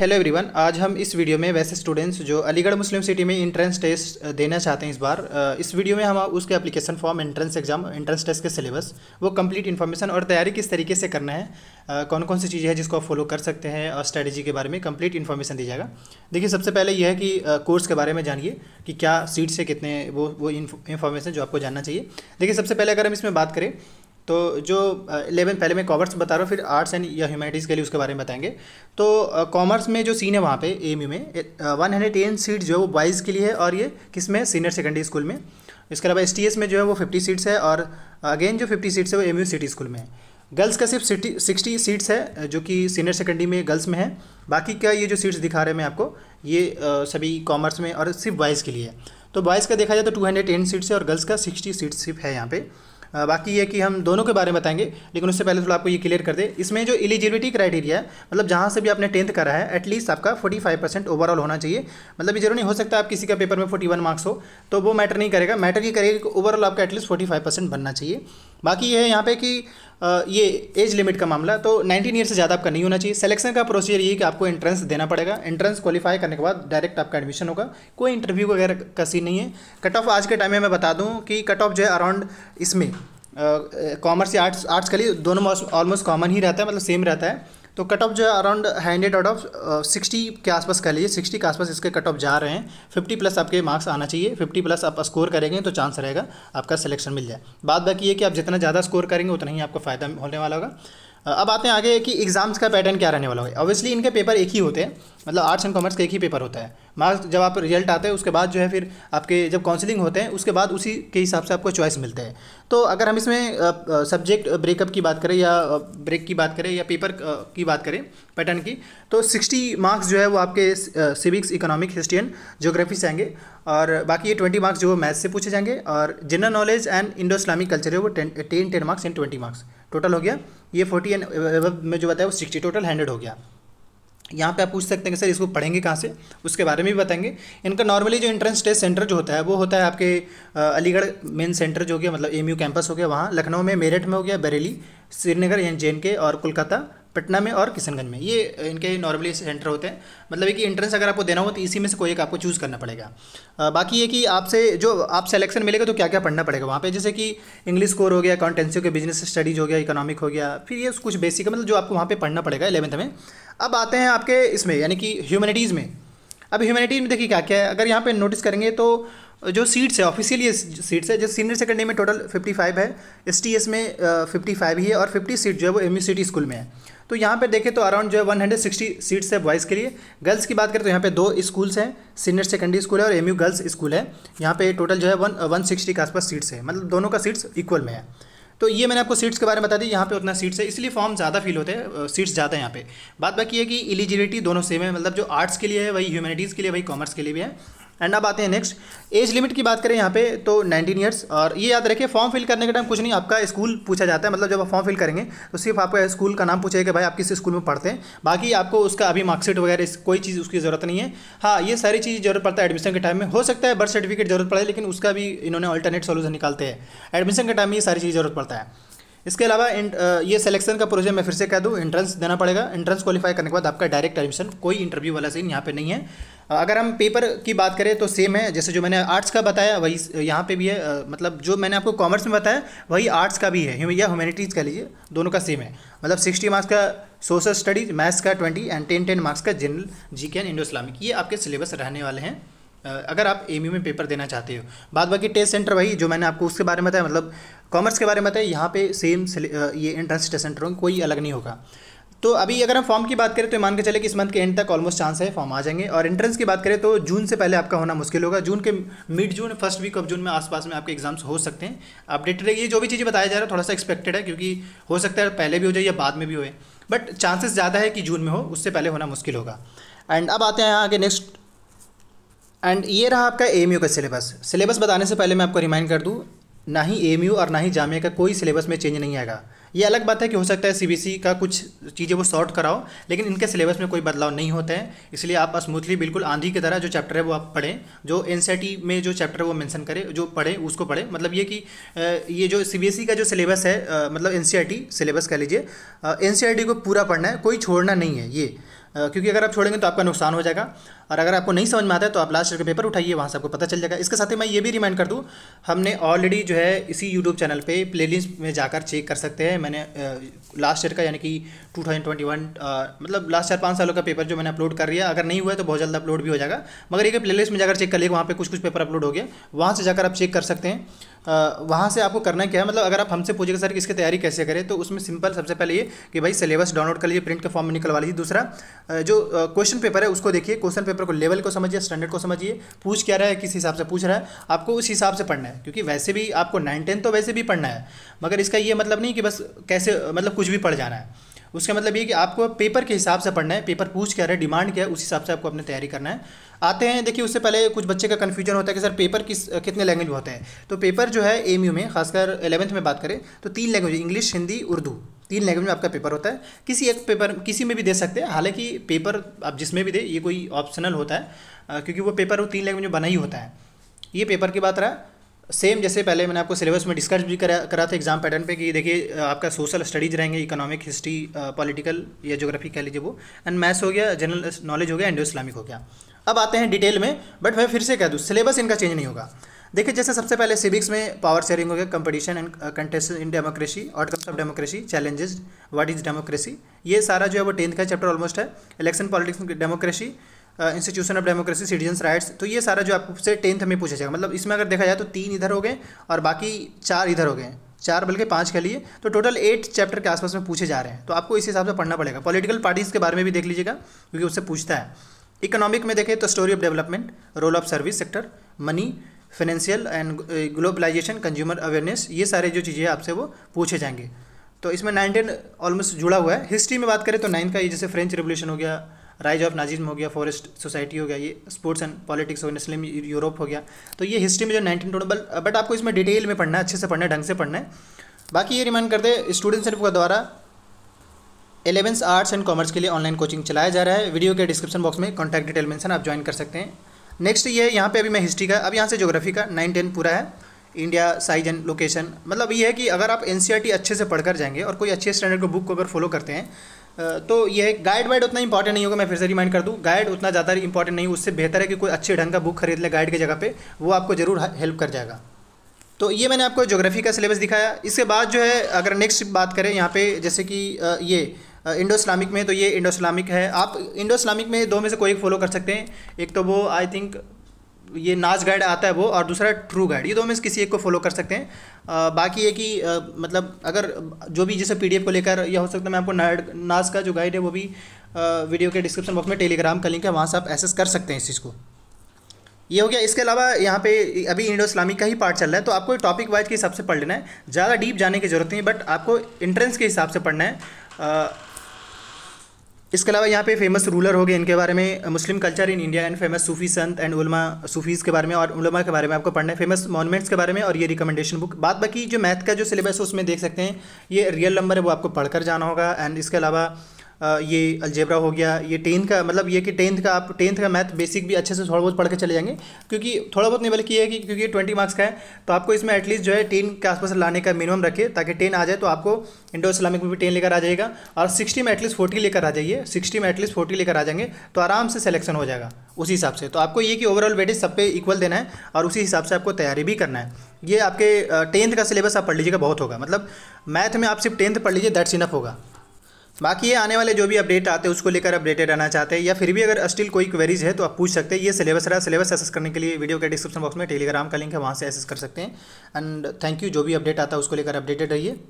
hello everyone आज हम इस वीडियो में वैसे स्टूडेंट्स जो अलीगढ़ मुस्लिम सिटी में इंट्रेंस टेस्ट देना चाहते हैं इस बार इस वीडियो में हम उसके application form entrance exam entrance test के सिलेबस वो कंप्लीट इन्फॉर्मेशन और तैयारी किस तरीके से करना है कौन कौन सी चीज़ें हैं जिसको आप फॉलो कर सकते हैं और स्ट्रैटेजी के बारे में कम्प्लीट इन्फॉर्मेशन दी जाएगा देखिए सबसे पहले यह है कि कोर्स के बारे में जानिए कि क्या सीट्स है कितने वो वो इन्फॉर्मेशन जो आपको जानना चाहिए देखिए सबसे पहले अगर हम इसमें बात करें तो जो इलेवन पहले मैं कॉमर्स बता रहा हूँ फिर आर्ट्स एंड या ह्यूमैनिटीज़ के लिए उसके बारे में बताएंगे तो कॉमर्स में जो सीन है वहाँ पे एम में वन हंड्रेड टेन सीट जो है वो बॉयज़ के लिए है और ये किस में सीनियर सेकेंडरी स्कूल में इसके अलावा एस में जो है वो फिफ्टी सीट्स है और अगेन जो फिफ्टी सीट्स है वो एम सिटी स्कूल में है गर्ल्स का सिर्फ सिक्सटी सीट्स है जो कि सीनियर सेकेंडरी में गर्ल्स में है बाकी का ये जो सीट्स दिखा रहे हैं मैं आपको ये सभी कॉमर्स में और सिर्फ बॉयज़ के लिए है तो बॉयज़ का देखा जाए तो टू हंड्रेड टेन सीट्स है और गर्ल्स का सिक्सटी सीट्स सिर्फ है यहाँ पे बाकी ये कि हम दोनों के बारे में बताएंगे लेकिन उससे पहले थोड़ा आपको ये क्लियर कर दे इसमें जो एलिजिबिलिटी क्राइटेरिया है मतलब जहाँ से भी आपने टेंथ करा है एटलीस्ट आपका फोर्टी फाइव परसेंट ओवरऑल होना चाहिए मतलब ये जरूरी हो सकता है आप किसी का पेपर में फोर्टी वन मार्क्स हो तो वो मैटर नहीं करेगा मैटर ये करेगा कि ओवरऑल आपका एटलीस्ट फोर्टी फाइव परसेंट बनना चाहिए बाकी ये है यहाँ पे कि ये एज लिमिट का मामला तो 19 ईयर से ज़्यादा आपका नहीं होना चाहिए सिलेक्शन का प्रोसीजर ये कि आपको एंट्रेंस देना पड़ेगा एंट्रेंस क्वालिफाई करने के बाद डायरेक्ट आपका एडमिशन होगा कोई इंटरव्यू वगैरह का सीन नहीं है कट ऑफ आज के टाइम में मैं बता दूँ कि कट ऑफ जो है अराउंड इसमें कॉमर्स या आर्ट्स आर्ट्स के लिए दोनों ऑलमोस्ट कॉमन ही रहता है मतलब सेम रहता है तो कट ऑफ जो है around hundred out of sixty के आसपास कह लीजिए सिक्सटी के आसपास इसके कट ऑफ जा रहे हैं फिफ्टी प्लस आपके मार्क्स आना चाहिए फिफ्टी प्लस आप स्कोर करेंगे तो चांस रहेगा आपका सिलेक्शन मिल जाए बात बाकी ये कि आप जितना ज़्यादा स्कोर करेंगे उतना ही आपको फ़ायदा होने वाला होगा uh, अब आते हैं आगे कि एग्ज़ाम्स का पैटर्न क्या रहने वाला होगा ऑब्वियसली इनके पेपर एक ही होते हैं मतलब आर्ट्स एंड कॉमर्स का एक ही पेपर होता है मार्क्स जब आप रिजल्ट आते हैं उसके बाद जो है फिर आपके जब काउंसलिंग होते हैं उसके बाद उसी के हिसाब से आपको चॉइस मिलते हैं तो अगर हम इसमें सब्जेक्ट ब्रेकअप की बात करें या ब्रेक की बात करें या पेपर की बात करें पैटर्न की तो सिक्सटी मार्क्स जो है वो आपके civics economic history and geography से आएंगे और बाकी ये ट्वेंटी मार्क्स जो मैथ्स से पूछे जाएंगे और general knowledge and Indo Islamic culture है वो ten ten marks and twenty marks total हो गया ये फोर्टी एंड में जो बताया वो सिक्सटी टोटल हंड्रेड हो गया यहाँ पे आप पूछ सकते हैं कि सर इसको पढ़ेंगे कहाँ से उसके बारे में भी बताएंगे इनका नॉर्मली जो एंट्रेंस टेस्ट सेंटर जो होता है वो होता है आपके अलीगढ़ मेन सेंटर जो हो गया मतलब एमयू कैंपस हो गया वहाँ लखनऊ में मेरठ में हो गया बरेली श्रीनगर एन जे और कोलकाता पटना में और किशनगंज में ये इनके नॉर्मली सेंटर होते हैं मतलब ये कि इंट्रेंस अगर आपको देना हो तो इसी में से कोई एक आपको चूज़ करना पड़ेगा बाकी ये कि आपसे जो आप सेलेक्शन मिलेगा तो क्या क्या पढ़ना पड़ेगा वहाँ पे जैसे कि इंग्लिश कोर हो गया अकाउंटेंसी हो गया बिजनेस स्टडीज हो गया इकोनॉमिक हो गया फिर ये कुछ बेसिक मतलब जो आपको वहाँ पर पढ़ना पड़ेगा एलेवंथ में अब आते हैं आपके इसमें यानी कि ह्यूमैनिटीज़ में अब ह्यूमैनिटीज़ में देखिए क्या क्या है अगर यहाँ पर नोटिस करेंगे तो जो सीट्स है ऑफिशियली सीट्स है जो सीनियर सेकेंडरी में टोटल 55 है एस में 55 ही है और 50 सीट जो है वो एम स्कूल में है तो यहाँ पे देखें तो अराउंड जो है 160 सीट्स है बॉयज़ के लिए गर्ल्स की बात करें तो यहाँ पे दो स्कूल्स हैं सीनियर सेकेंडरी स्कूल है और एमयू गर्ल्स स्कूल है यहाँ पे टोटल जो है वन वन सिक्सटी के आसपास सीट्स है मतलब दोनों का सीट्स इक्वल में है तो ये मैंने आपको सीट्स के बारे में बता दी यहाँ पे उतना सीट्स है इसलिए फॉर्म ज़्यादा फिल होते हैं सीट्स uh, ज़्यादा है यहाँ पे बात बाकी है कि एलिजिबिलिटी दोनों सेम है मतलब जो आर्ट्स के लिए है वही ह्यूमैनिटीज़ के लिए वही कॉमर्स के लिए भी है एंड अब आते हैं नेक्स्ट एज लिमिट की बात करें यहाँ पे तो 19 ईयर्स और ये याद रखिए फॉर्म फिल करने के टाइम कुछ नहीं आपका स्कूल पूछा जाता है मतलब जब आप फॉर्म फिल करेंगे तो सिर्फ आपका स्कूल का नाम पूछेगा भाई आप किस स्कूल में पढ़ते हैं बाकी आपको उसका अभी मार्कशीट वगैरह कोई चीज़ उसकी ज़रूरत नहीं है हाँ ये सारी चीज़ जरूरत पड़ता है एडमिशन के टाइम में हो सकता है बर्थ सर्टिफिकेट जरूरत पड़े लेकिन उसका भी इन्होंने अल्टरनेट सोल्यूशन निकालते हैं एडमिशन के टाइम में ये सारी चीज़ जरूरत पड़ता है इसके अलावा ये सिलेक्शन का प्रोसेस मैं फिर से कह दूँ एंट्रेंस देना पड़ेगा एंट्रेंस क्वालिफाई करने के बाद आपका डायरेक्ट एडमिशन कोई इंटरव्यू वाला सीन यहाँ पे नहीं है अगर हम पेपर की बात करें तो सेम है जैसे जो मैंने आर्ट्स का बताया वही यहाँ पे भी है मतलब जो मैंने आपको कॉमर्स में बताया वही आर्ट्स का भी है या ह्यूमैनिटीज़ कह लीजिए दोनों का सेम है मतलब सिक्सटी मार्क्स का सोशल स्टडीज़ मैथ्स का twenty and ten ten marks का general G K and Indo Islamic ये आपके सिलेबस रहने वाले हैं अगर आप एम में पेपर देना चाहते हो बाद बाकी टेस्ट सेंटर वही जो मैंने आपको उसके बारे में बताया मतलब कॉमर्स के बारे में बताया यहाँ पे सेम ये एंट्रेंस टेस्ट सेंटर होंगे कोई अलग नहीं होगा तो अभी अगर हम फॉर्म की बात करें तो मान के चले कि इस मंथ के एंड तक ऑलमोस्ट चांस है फॉर्म आ जाएंगे और एंट्रेंस की बात करें तो जून से पहले आपका होना मुश्किल होगा जून के mid June first week of June में आसपास में आपके एग्जाम्स हो सकते हैं अपडेट रहिए जो भी चीज़ें बताया जा रहा है थोड़ा सा एक्सपेक्टेड है क्योंकि हो सकता है पहले भी हो जाए या बाद में भी होए बट चांसेस ज़्यादा है कि जून में हो उससे पहले होना मुश्किल होगा एंड अब आते हैं यहाँ आगे नेक्स्ट एंड ये रहा आपका एम का सिलेबस सिलेबस बताने से पहले मैं आपको रिमाइंड कर दूँ ना ही एम और ना ही जामिया का कोई सिलेबस में चेंज नहीं आएगा ये अलग बात है कि हो सकता है सी का कुछ चीज़ें वो सॉर्ट कराओ लेकिन इनके सिलेबस में कोई बदलाव नहीं होता है इसलिए आप स्मूथली बिल्कुल आंधी की तरह जो चैप्टर है वो आप पढ़ें जो एन e में जो चैप्टर वो मेंशन करें जो पढ़ें उसको पढ़ें मतलब ये कि ये जो सीबीएसई का जो सिलेबस है मतलब एन सिलेबस e कह लीजिए एन e को पूरा पढ़ना है कोई छोड़ना नहीं है ये क्योंकि अगर आप छोड़ेंगे तो आपका नुकसान हो जाएगा और अगर आपको नहीं समझ में आता है तो आप लास्ट ईयर का पेपर उठाइए वहाँ से आपको पता चल जाएगा इसके साथ ही मैं ये भी रिमाइंड कर दूँ हमने ऑलरेडी जो है इसी यूट्यूब चैनल पे प्लेलिस्ट में जाकर चेक कर सकते हैं मैंने लास्ट ईयर का यानी कि टू थाउजेंड ट्वेंटी वन मतलब लास्ट चार पाँच सालों का पेपर जो मैंने अपलोड कर लिया अगर नहीं हुआ है तो बहुत जल्द अपलोड भी हो जाएगा मगर एक प्ले में जाकर चेक कर लिया वहाँ पर कुछ कुछ पेपर अपलोड हो गया वहाँ से जाकर आप चेक कर सकते हैं वहाँ से आपको करना क्या है मतलब अगर आप हमसे पूछेगा सर कि इसकी तैयारी कैसे करें तो उसमें सिंपल सबसे पहले ये कि भाई सिलेबस डाउनलोड कर लीजिए प्रिंट के फॉर्म में निकलवा लीजिए दूसरा जो क्वेश्चन पेपर है उसको देखिए क्वेश्चन पेपर को लेवल को समझिए स्टैंडर्ड को समझिए पूछ क्या रहा है किस हिसाब से पूछ रहा है आपको उस हिसाब से पढ़ना है क्योंकि वैसे भी आपको नाइन टेन तो वैसे भी पढ़ना है मगर इसका ये मतलब नहीं कि बस कैसे मतलब कुछ भी पढ़ जाना है उसका मतलब ये कि आपको पेपर के हिसाब से पढ़ना है पेपर पूछ क्या रहा है डिमांड क्या है उस हिसाब से आपको अपनी तैयारी करना है आते हैं देखिए उससे पहले कुछ बच्चे का कन्फ्यूजन होता है कि सर पेपर किस कितने लैंग्वेज में होते हैं तो पेपर जो है एम में खासकर एलेवंथ में बात करें तो तीन लैंग्वेज इंग्लिश हिंदी उर्दू तीन लैंग्वेज में आपका पेपर होता है किसी एक पेपर किसी में भी दे सकते हैं हालांकि पेपर आप जिसमें भी दे ये कोई ऑप्शनल होता है क्योंकि वो पेपर वो तीन लैंग्वेज में बना ही होता है ये पेपर की बात रहा सेम जैसे पहले मैंने आपको सिलेबस में डिस्कस भी करा करा था एग्जाम पैटर्न पे कि देखिए आपका सोशल स्टडीज़ रहेंगे इकोनॉमिक हिस्ट्री पॉलिटिकल या ज्योग्राफी कह लीजिए वो एंड मैथ्स हो गया जनरल नॉलेज हो गया इंडो इस्लामिक हो गया अब आते हैं डिटेल में बट मैं फिर से कह दूँ सिलेबस इनका चेंज नहीं होगा देखिए जैसे सबसे पहले सिविक्स में पावर शेयरिंग हो गया competition and contest in democracy outcomes of democracy challenges what is democracy ये सारा जो है वो टेंथ का चैप्टर ऑलमोस्ट है election politics democracy institution of democracy citizens rights तो ये सारा जो आपसे टेंथ में पूछा जाएगा मतलब इसमें अगर देखा जाए तो तीन इधर हो गए और बाकी चार इधर हो गए चार बल्कि पाँच के लिए तो टोटल एट चैप्टर के आसपास में पूछे जा रहे हैं तो आपको इस हिसाब से पढ़ना पड़ेगा पॉलिटिकल पार्टीज़ के बारे में भी देख लीजिएगा क्योंकि उससे पूछता है इकोनॉमिक में देखें तो story of development role of service sector money financial and globalisation consumer awareness ये सारे जो चीज़ें आपसे वो पूछे जाएंगे तो इसमें नाइन टेन ऑलमोस्ट जुड़ा हुआ है हिस्ट्री में बात करें तो नाइन्थ का ये जैसे फ्रेंच रेवोल्यूशन हो गया राइज ऑफ नाजिज्म हो गया फॉरेस्ट सोसाइटी हो गया ये स्पोर्ट्स एंड पॉलिटिक्स हो गया नस्लिम यूरोप हो गया तो ये हिस्ट्री में जो नाइनटीन टोटल बट आपको इसमें डिटेल में पढ़ना है अच्छे से पढ़ना है ढंग से पढ़ना है बाकी ये रिमाइंड करते हैं स्टूडेंट्स का द्वारा एलेवेंस आर्ट्स एंड कॉमर्स के लिए ऑनलाइन कोचिंग चलाया जा रहा है वीडियो के डिस्क्रिप्शन बॉक्स में कॉन्टैक्ट डिटेल मेंशन आप ज्वाइन कर सकते हैं नेक्स्ट ये यहाँ पे अभी मैं हिस्ट्री का अब यहाँ से जोग्राफी का नाइन टेन पूरा है इंडिया साइज एंड लोकेशन मतलब ये है कि अगर आप एन e अच्छे से पढ़ कर जाएंगे और कोई अच्छे स्टैंडर्ड को बुक को अगर फॉलो करते हैं तो है गाइड वाइड उतना इंपॉर्टेंट नहीं होगा मैं फिर से रिमाइंड कर दूँ गाइड उतना ज़्यादा इंपॉर्टेंट नहीं उससे बेहतर है कि कोई अच्छे ढंग का बुक खरीद ले गाइड की जगह पर वो आपको ज़रूर हेल्प कर जाएगा तो ये मैंने आपको ज्योग्राफी का सिलेबस दिखाया इसके बाद जो है अगर नेक्स्ट बात करें यहाँ पे जैसे कि ये इंडो इस्लामिक में तो ये इंडो इस्लामिक है आप इंडो इस्लामिक में दो में से कोई एक फॉलो कर सकते हैं एक तो वो आई थिंक ये नाच गाइड आता है वो और दूसरा ट्रू गाइड ये दो में से किसी एक को फॉलो कर सकते हैं आ, बाकी ये कि आ, मतलब अगर जो भी जैसे पीडीएफ को लेकर या हो सकता है मैं आपको नाइड नाच का जो गाइड है वो भी आ, वीडियो के डिस्क्रिप्शन बॉक्स में टेलीग्राम का लिंक है वहाँ से आप एसेस कर सकते हैं इस चीज़ को ये हो गया इसके अलावा यहाँ पे अभी इंडो इस्लामिक का ही पार्ट चल रहा है तो आपको टॉपिक वाइज के हिसाब से पढ़ लेना है ज़्यादा डीप जाने की जरूरत नहीं है बट आपको इंट्रेंस के हिसाब से पढ़ना है इसके अलावा यहाँ पे फेमस रूलर हो गए इनके बारे में Muslim culture in India and famous सूफी संत एंड उलमा सूफीज़ के बारे में और उलमा के बारे में आपको पढ़ना है फेमस मॉन्यूमेंट्स के बारे में और ये रिकमेंडेशन बुक बात बाकी जो मैथ का जो सिलेबस है उसमें देख सकते हैं ये रियल नंबर है वो आपको पढ़कर जाना होगा एंड इसके अलावा ये अलजेब्रा हो गया ये टेंथ का मतलब ये कि टेंथ का आप टेंथ का मैथ बेसिक भी अच्छे से थोड़ा बहुत पढ़ के चले जाएंगे क्योंकि थोड़ा बहुत नहीं बल्कि ये है कि क्योंकि ये ट्वेंटी मार्क्स का है तो आपको इसमें एटलीस्ट जो है टेन के आसपास लाने का मिनिमम रखे ताकि टेन आ जाए तो आपको इंडो इस्लामिक में भी टेन लेकर आ जाएगा और सिक्सटी में एटलीस्ट फोर्टी लेकर आ जाइए सिक्सटी में एटलीस्ट फोर्टी लेकर आ जाएंगे तो आराम से सिलेक्शन हो जाएगा उसी हिसाब से तो आपको ये कि ओवरऑल वेटेज सब पे इक्वल देना है और उसी हिसाब से आपको तैयारी भी करना है ये आपके टेंथ का सिलेबस आप पढ़ लीजिएगा बहुत होगा मतलब मैथ में आप सिर्फ टेंथ पढ़ लीजिए दैट्स इनफ होगा बाकी ये आने वाले जो भी अपडेट आते हैं उसको लेकर अपडेटेड रहना चाहते हैं या फिर भी अगर स्टिल कोई क्वेरीज है तो आप पूछ सकते हैं ये सिलेबस रहा सिलेबस एसेस करने के लिए वीडियो के डिस्क्रिप्शन बॉक्स में टेलीग्राम का लिंक है वहाँ से एसेस कर सकते हैं एंड थैंक यू जो भी अपडेट आता है उसको लेकर अपडेटेड रहिए